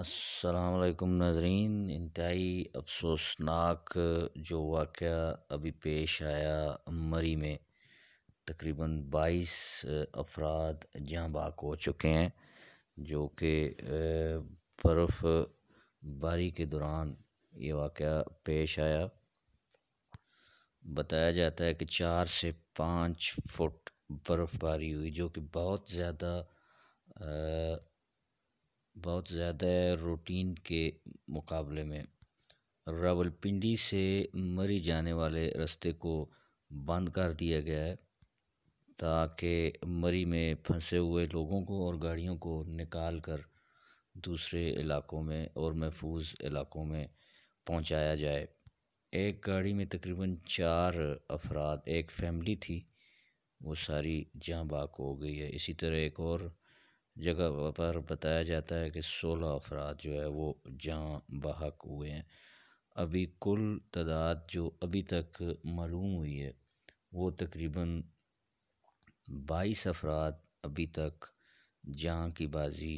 السلام علیکم ناظرین انتہائی افسوسناک جو واقعہ ابھی پیش آیا مری میں تقریباً بائیس افراد جہاں باک ہو چکے ہیں جو کہ برف باری کے دوران یہ واقعہ پیش آیا بتایا جاتا ہے کہ چار سے پانچ فٹ برف باری ہوئی جو کہ بہت زیادہ بہت زیادہ روٹین کے مقابلے میں راولپنڈی سے مری جانے والے رستے کو بند کر دیا گیا ہے تاکہ مری میں پھنسے ہوئے لوگوں کو اور گاڑیوں کو نکال کر دوسرے علاقوں میں اور محفوظ علاقوں میں پہنچایا جائے ایک گاڑی میں تقریباً چار افراد ایک فیملی تھی وہ ساری جاں باک ہو گئی ہے اسی طرح ایک اور جگہ پر بتایا جاتا ہے کہ سولہ افراد جو ہے وہ جاں بحق ہوئے ہیں ابھی کل تعداد جو ابھی تک معلوم ہوئی ہے وہ تقریباً بائیس افراد ابھی تک جاں کی بازی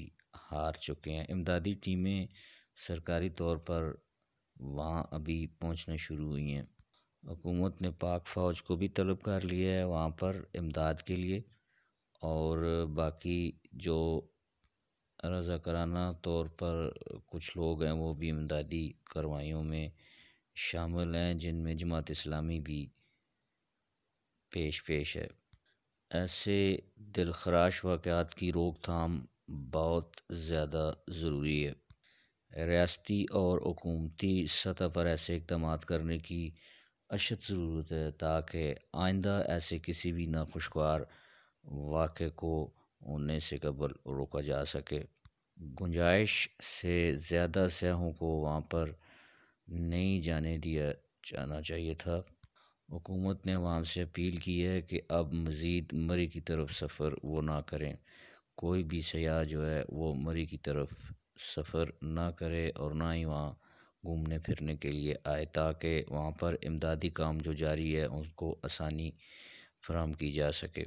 ہار چکے ہیں امدادی ٹیمیں سرکاری طور پر وہاں ابھی پہنچنا شروع ہوئی ہیں حکومت نے پاک فوج کو بھی طلب کر لیا ہے وہاں پر امداد کے لیے اور باقی جو رضاکارانہ طور پر کچھ لوگ ہیں وہ بھی امدادی کاروائیوں میں شامل ہیں جن میں جماعت اسلامی بھی پیش پیش ہے ایسے دلخراش واقعات کی روک تھام بہت زیادہ ضروری ہے ریاستی اور حکومتی سطح پر ایسے اقدامات کرنے کی اشد ضرورت ہے تاکہ آئندہ ایسے کسی بھی ناخوشگوار واقعے کو ہونے سے قبل روکا جا سکے گنجائش سے زیادہ سیاحوں کو وہاں پر نہیں جانے دیا جانا چاہیے تھا حکومت نے وہاں سے اپیل کی ہے کہ اب مزید مری کی طرف سفر وہ نہ کریں کوئی بھی سیاح جو ہے وہ مری کی طرف سفر نہ کرے اور نہ ہی وہاں گھومنے پھرنے کے لیے آئے تاکہ وہاں پر امدادی کام جو جاری ہے ان کو آسانی فراہم کی جا سکے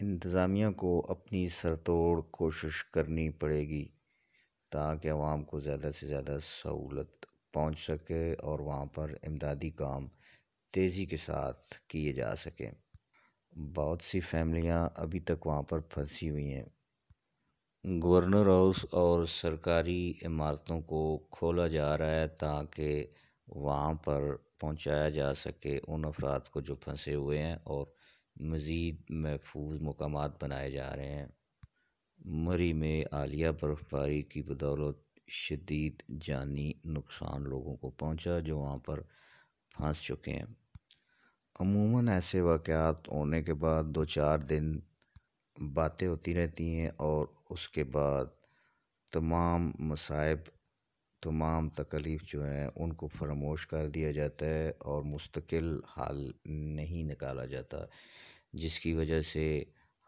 انتظامیہ کو اپنی سر توڑ کوشش کرنی پڑے گی تاکہ عوام کو زیادہ سے زیادہ سہولت پہنچ سکے اور وہاں پر امدادی کام تیزی کے ساتھ کیے جا سکیں بہت سی فیملیاں ابھی تک وہاں پر پھنسی ہوئی ہیں گورنر ہاؤس اور سرکاری عمارتوں کو کھولا جا رہا ہے تاکہ وہاں پر پہنچایا جا سکے ان افراد کو جو پھنسے ہوئے ہیں اور مزید محفوظ مقامات بنائے جا رہے ہیں مری میں عالیہ برف باری کی بدولت شدید جانی نقصان لوگوں کو پہنچا جو وہاں پر پھنس چکے ہیں عموماً ایسے واقعات ہونے کے بعد دو چار دن باتیں ہوتی رہتی ہیں اور اس کے بعد تمام مصائب تمام تکلیف جو ہیں ان کو فرموش کر دیا جاتا ہے اور مستقل حل نہیں نکالا جاتا جس کی وجہ سے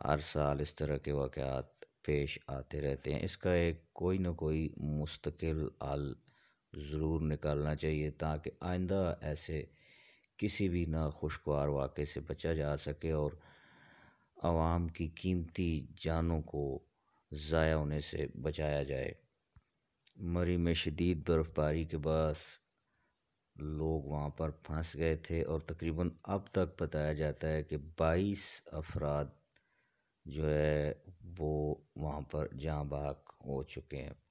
ہر سال اس طرح کے واقعات پیش آتے رہتے ہیں اس کا ایک کوئی نہ کوئی مستقل حل ضرور نکالنا چاہیے تاکہ آئندہ ایسے کسی بھی ناخوشگوار واقعے سے بچا جا سکے اور عوام کی قیمتی جانوں کو ضائع ہونے سے بچایا جائے مری میں شدید برف باری کے بعد لوگ وہاں پر پھنس گئے تھے اور تقریباً اب تک بتایا جاتا ہے کہ بائیس افراد جو ہے وہ وہاں پر جاں بحق ہو چکے ہیں